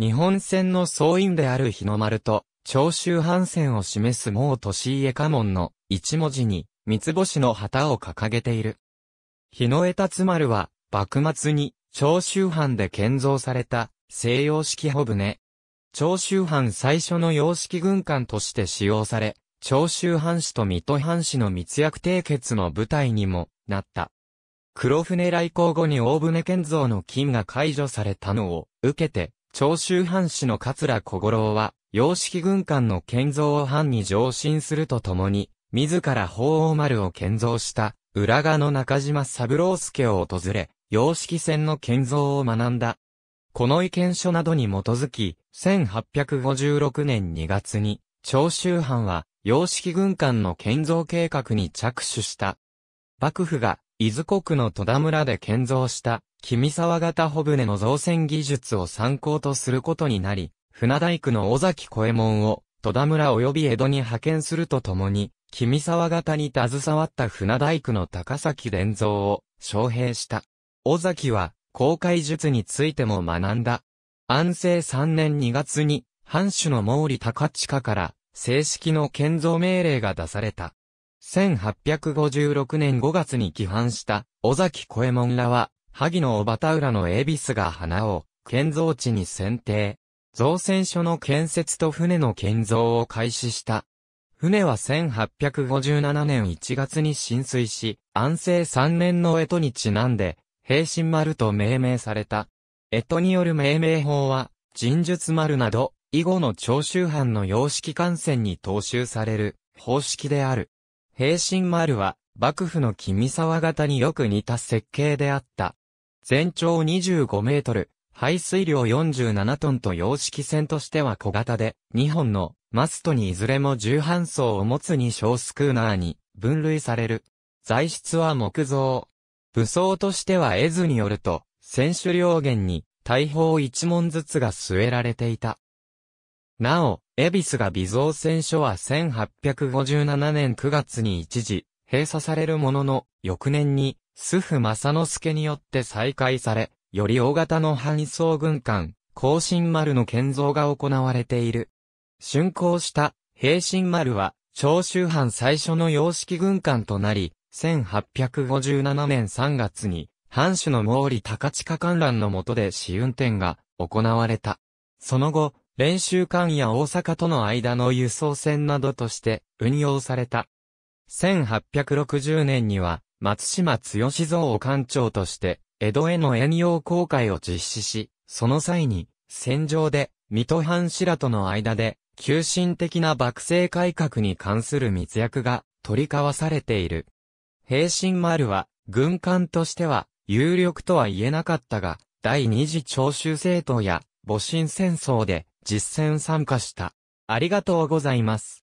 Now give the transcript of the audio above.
日本船の総員である日の丸と、長州藩船を示す毛利家家門の一文字に、三つ星の旗を掲げている。日の江達丸は、幕末に、長州藩で建造された、西洋式帆船。長州藩最初の洋式軍艦として使用され、長州藩士と水戸藩士の密約締結の舞台にもなった。黒船来航後に大船建造の金が解除されたのを受けて、長州藩士の桂小五郎は、洋式軍艦の建造を藩に上申するとともに、自ら鳳凰丸を建造した、浦賀の中島三郎助を訪れ、洋式船の建造を学んだ。この意見書などに基づき、1856年2月に、長州藩は、洋式軍艦の建造計画に着手した。幕府が、伊豆国の戸田村で建造した、君沢型帆船の造船技術を参考とすることになり、船大工の尾崎小右衛門を、戸田村及び江戸に派遣するとともに、君沢型に携わった船大工の高崎伝蔵を招聘した。尾崎は、公開術についても学んだ。安政3年2月に、藩主の毛利高近から、正式の建造命令が出された。1856年5月に規範した、尾崎小右衛門らは、萩の小畑浦の恵比寿が花を、建造地に選定。造船所の建設と船の建造を開始した。船は1857年1月に浸水し、安政3年の江戸にちなんで、平身丸と命名された。江戸による命名法は、神術丸など、以後の長州藩の様式艦船に踏襲される方式である。平身丸は、幕府の君沢型によく似た設計であった。全長25メートル、排水量47トンと洋式船としては小型で、2本のマストにいずれも重搬送を持つ2小スクーナーに分類される。材質は木造。武装としては絵図によると、選手両舷に大砲1門ずつが据えられていた。なお、エビスが微造船所は1857年9月に一時、閉鎖されるものの、翌年に、スフ正之助によって再開され、より大型の搬送軍艦、甲信丸の建造が行われている。竣工した平新丸は、長州藩最初の洋式軍艦となり、1857年3月に、藩主の毛利高近観覧の下で試運転が行われた。その後、練習艦や大阪との間の輸送船などとして運用された。1860年には、松島剛蔵を官長として、江戸への遠洋航海を実施し、その際に、戦場で、水戸藩白との間で、急進的な幕政改革に関する密約が取り交わされている。平心丸は、軍艦としては、有力とは言えなかったが、第二次長州政党や、戊辰戦争で、実戦参加した。ありがとうございます。